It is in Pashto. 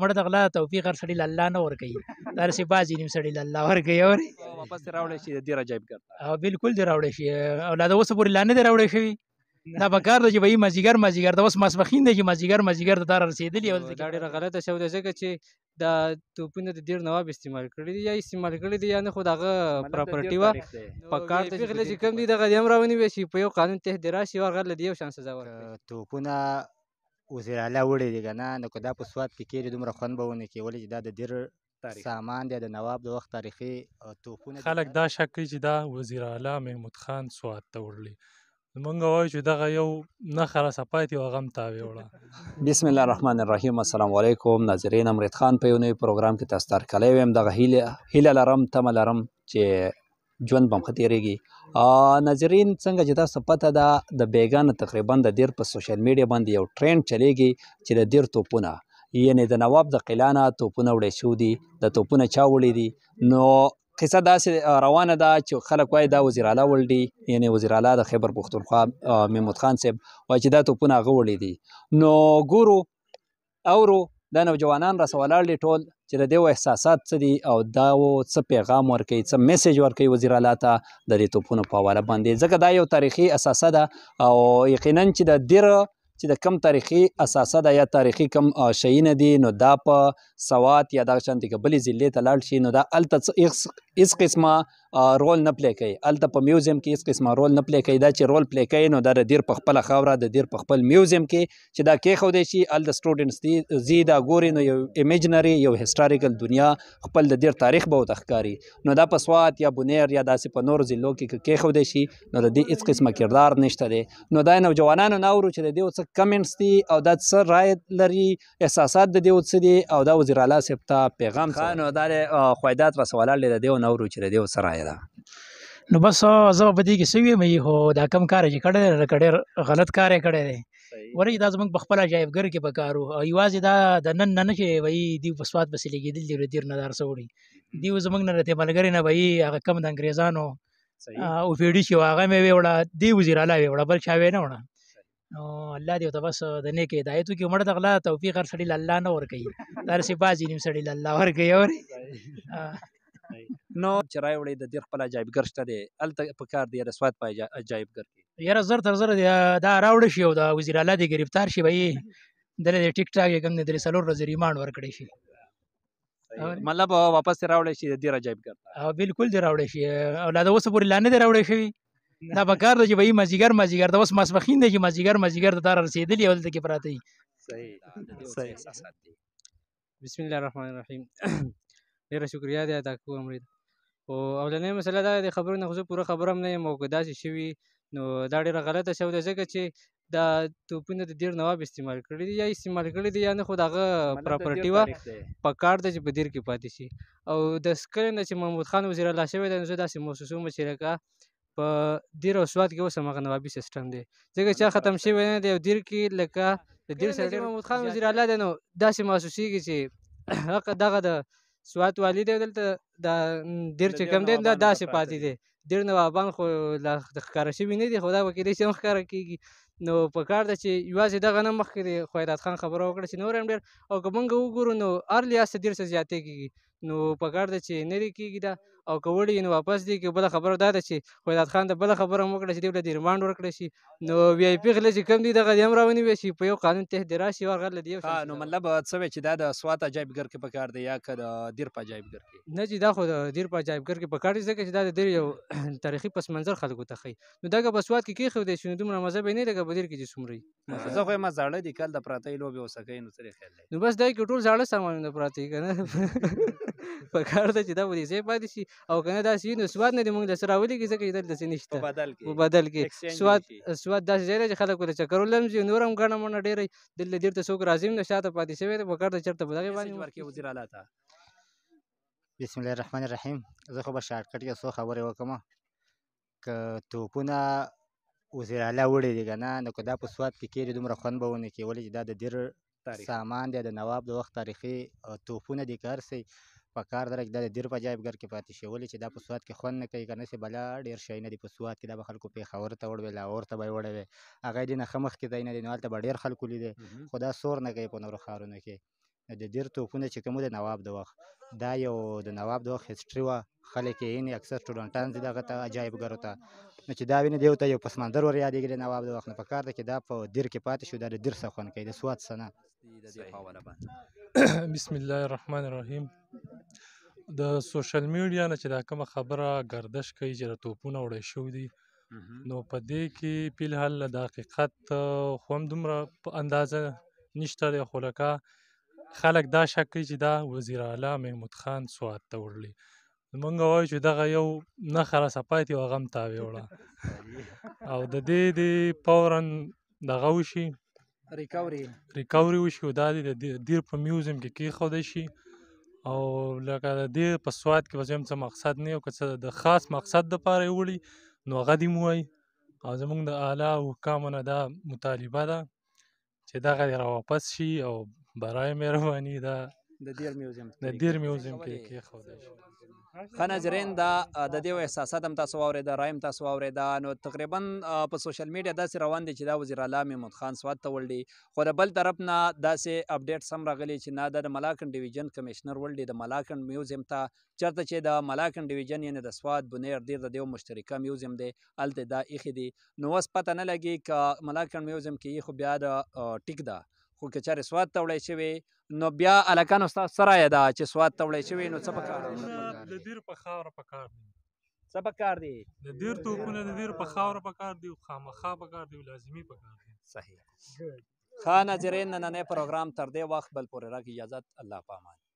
مړه د غلا توفیق هر سړي الله نه ور کوي دا رسې بازي نیم سړي الله ور کوي اوري واپس راوړې شي د ډیر عجیب کار او بالکل دی راوړې شي اولاد اوس پورې لانه دی راوړې شي دا بکار دی چې وایي مازیګر مازیګر دا اوس ماسبخین دی چې مازیګر مازیګر د تار رسیدلی او دا ډیره غلطه شو ده ځکه چې دا توپونه د ډیر نواب استعمال کړی دی یا استعمال کړی دی یا نه خو دغه پراپرټي وا په کار ته چې کوم دی دغه دیم راونی وي شي په یو قانون ته درا شي ورغله دی یو شانس زور توپونه وزیر اعلی وړی دی که نه نو که دا په سوات کې کېږي دومره خوند به ونه کړي ولې چې دا د دیر سامان دی د نواب د وخت تاریخي توپونه خلک دا شک کوي چې دا وزیر اعلی محمود خان سوات ته وړلی موږ وایو چې دغه یو نخره سپایت یو غم تاوی وړه بسم الله الرحمن الرحیم السلام علیکم ناظرین امرت خان په یو نوی پروګرام کې تاسو تر کله ویم دغه هیله هیله لرم تم لرم چې ژوند به هم ښه تېرېږي ناظرین څنګه چې تاسو پته ده د بیګانه تقریبا د دیر په سوشل میډیا باندې یو ټرینډ چلیږي چې د دیر توپونه یعنی د نواب د قلانه توپونه وړې شو دي د توپونه چا وړې دي نو قصه داسې روانه ده چې خلک وایي دا وزیر اعلی ولډي یعنی وزیر اعلی د خیبر پښتونخوا محمود خان صاحب وایي چې دا توپونه هغه وړي دي نو ګورو اورو دا نوجوانان را سوالار دي ټول چې د دې احساسات څه دي او دا څه پیغام ورکوي څه میسج ورکوي وزیر اعلی ته د دې توپونو په حواله باندې ځکه دا یو تاریخي اساسه ده او یقینا چې د ډیر چې د کم تاریخي اساسه ده یا تاریخي کم شي نه دي نو دا په سوات یا دغه شانتي کې بلې ضلع ته لاړ شي نو دا الته هیڅ قسمه رول نه پلی کوي هلته په میوزیم کې هیڅ قسمه رول نه پلی کوي دا چې رول پلی کوي نو دا د دیر په خپله خاوره د دیر په خپل میوزیم کې چې دا کیښودی شي هلته سټوډنټس ځي دا ګوري نو یو امیجنري یو هسټاریکل دنیا خپل د دیر تاریخ به ورته ښکاري نو دا په سوات یا بنیر یا داسې په نورو ضلعو کې که کیښودی شي نو د دې هیڅ قسمه کردار نشته دی نو دا نوجوانانو نه اورو چې د دې څه کمنټس دي او دا څه رایه لري احساسات د دې څه دي او دا وزیر اعلی صاحب ته پیغام څه نو دا خوایدات را سوالات لري د دې نو اورو چې د دې سره کړی دا نو بس زه په دې کې سوي مې هو دا کم کار چې کړی کړی غلط کار کړی دی ورې دا زمونږ په خپل عجایبګر کې پکارو او یوازې دا د نن نه چې وای دی په سواد بسې لګېدل دی ډیر نه دار سوړي دی زمونږ نه رته ملګری نه وای هغه کم د انګریزانو او پیډي چې واغه مې وړه دی وزیر اعلی وړه بل چا نه وړه نو الله دې ته بس د نیک هدایتو کې مړ دغلا توفیق هر سړی الله نه ور کوي تر سی بازی نیم سړی الله ور کوي اور نو چې راوړې د دې خپل عجایبګر شته دی الته په کار دی رسوات په عجایبګر کې یاره زر تر زر دا راوړ شي او د وزیر اعلی دی گرفتار شي به د ټیک ټاک یې کم نه درې سلور ورځې ریماند ورکړي شي مطلب واپس راوړې شي د دې عجایبګر او بالکل دی راوړې شي او لا د اوسه پورې لاندې دی راوړې شي دا به کار دی چې به مازیګر مازیګر د اوس ماسپخین دی چې مازیګر مازیګر د تار رسیدلی او دلته کې پراته صحیح صحیح بسم الله الرحمن الرحیم ډیره شکریا دی ادا کوم امرید خو اولنۍ مسله دا د خبرو نه خو زه پوره خبره هم نه یم او که داسې شوي نو دا ډېره غلطه شوې ده ځکه چې دا توپونه د دیر نواب استعمال کړي دي یا استعمال کړي دي یا نه خو دغه پراپرټي وه په کار ده چې په دیر کې پاتې شي او د سکرې نه چې محمود خان وزیر الله شوی دی نو زه داسې موسسو مې چې لکه په دیر او سواد کې اوس همغه نوابي سیستم دی ځکه چې ختم شوی نه دی او دیر کې لکه د دیر سره محمود خان وزیر الله دی نو داسې محسوسېږي چې دغه د سوات والی دی دلته دا ډیر چې کم دی دا داسې پاتې دی ډیر نوابان خو لا ښکاره شوي نه دي خو دا به کېدای شي هم ښکاره کېږي نو په کار ده چې یوازې دغه نه مخکې د خیرات خان خبره وکړه چې نور هم ډېر او که موږ وګورو نو هر لحاظ ډېر څه زیاتېږي نو پکار ده چې نه دې کېږي دا او که وړي نو واپس دې کړي بله خبره دا ده چې خداد خان ته بله خبره هم وکړه چې دې د ریمانډ ورکړی شي نو وی آی پي غله چې کوم دي دغه دې هم راونیوی شي په یو قانون تحت دې راشي ور غله دې نو مطلب څه وی چې دا د سوات عجایبګر کې پکار دی یا که د دیر په عجایبګر کې نه چې دا خو د دیر په عجایبګر کې پکار دي ځکه چې دا د دیر یو تاریخي پس منظر خلکو ته ښیي نو دغه په سوات کې کېښودی شي نو دومره مزه به نه لکه په دیر کې چې څومره زه خو یم زاړه دي کل د پراتۍ لوبې اوسه کوي نو څه خیال دی نو بس دا کې ټول زاړه سامان د پراتۍ که نه په کار ده چې دا بودیزه پاتې شي او کنه دا سي نو سواد نه دی موږ د سره ولې کې ځکه دلته سي نشته په بدل کې سواد سواد داسې ځای چې خلک ولې چکر ولمځي نور هم غنه مونږ ډېر دلته ډېر ته څوک راځي نو شاته پاتې شوی دی په کار ده چرته بدغه باندې ورکه وزیر اعلی ته بسم الله الرحمن الرحیم زه خو به شارټ کټ کې څو خبرې وکم که توپونه وزیر اعلی وړی دی کنه نو که دا په سواد کې کېږي دومره خوند به ونه کړي ولې چې دا د دیر سامان دی د نواب د وخت تاریخي توپونه دي که هر پکار دره چې دا د دیر په جایبګر کې پاتې شولی چې دا په سوات کې خوند نه کوي که نسې بلا ډېر شیونه دي په سوات کې دا به خلکو پېښور ته وړوي لاهور ته به یې وړوي هغه یې دې نه ښه مخکې ځای نه دی نو هلته به ډېر خلکو لیدې خو دا سور نه کوي په نورو ښارونو کې د دیر توپونه چې کوم د نواب د وخت دا یو د نواب د وخت هسټري وه خلک یې یعنې اکثر سټوډنټان دي دغه ته عجایبګرو ته نو چې دا وینې دی ته یو پسمندر ور یادېږي د نواب د وخت نه په کار ده چې دا په دیر کې پاتې شو دا د دیر څخه خوند کوي د سوات څه نه بسم الله الرحمن الرحیم د سوشل میډیا نه چې دا کومه خبره گردش کوي چې د توپونه وړي شو دي نو په دې کې په الحال د حقیقت هم دومره په اندازه نشته د خلکا خلک دا شک کوي چې دا وزیر اعلی محمود خان سواد ته ورلی مونږ وایو چې دغه یو نه خلاص پاتې او غم تاوي وړه او د دې د پورن دغه وشي ریکاوري ریکاوري وشي او دا د دیر په میوزیم کې کېښودل شي او لکه د دې په سواد کې وزم څه مقصد نه او که د خاص مقصد د پاره وړي نو هغه دې موای او زمونږ د اعلی حکامونو دا مطالبه ده چې دا غیر واپس شي او برای مهرباني دا د دیر میوزیم د دیر میوزیم کې کې خو ده خناجرین دا د دې احساسات هم تاسو اوریدا رایم تاسو اوریدا نو تقریبا په سوشل میډیا داسې روان دي چې دا وزیر اعلی محمود خان سواد ته ولډي خو بل طرف نه داسې اپډیټ سم راغلي چې نه د ملاکن ډیویژن کمشنر ولډي د ملاکن میوزیم ته چرته چې د ملاکن ډیویژن یعنی د سواد بنیر ډیر د یو مشترکه میوزیم دی الته دا اخی دی نو اوس پته نه لګي ک ملاکن میوزیم کې خو بیا د ټیک ده خو که چېرې سواد ته وړی شوی نو بیا هلکانو ستاسو څه رایه ده چې سواد ته وړی شوی نو څه په کار د دیر په خاوره په کار دی څه په کار دی د دیر توپونه د دیر په خاوره په کار دی خامخا په کار دی لازمي په کار دی صحیح ښه ناظرین نننی پروګرام تر دې وخت بل پورې راکړي اجازت الله پامان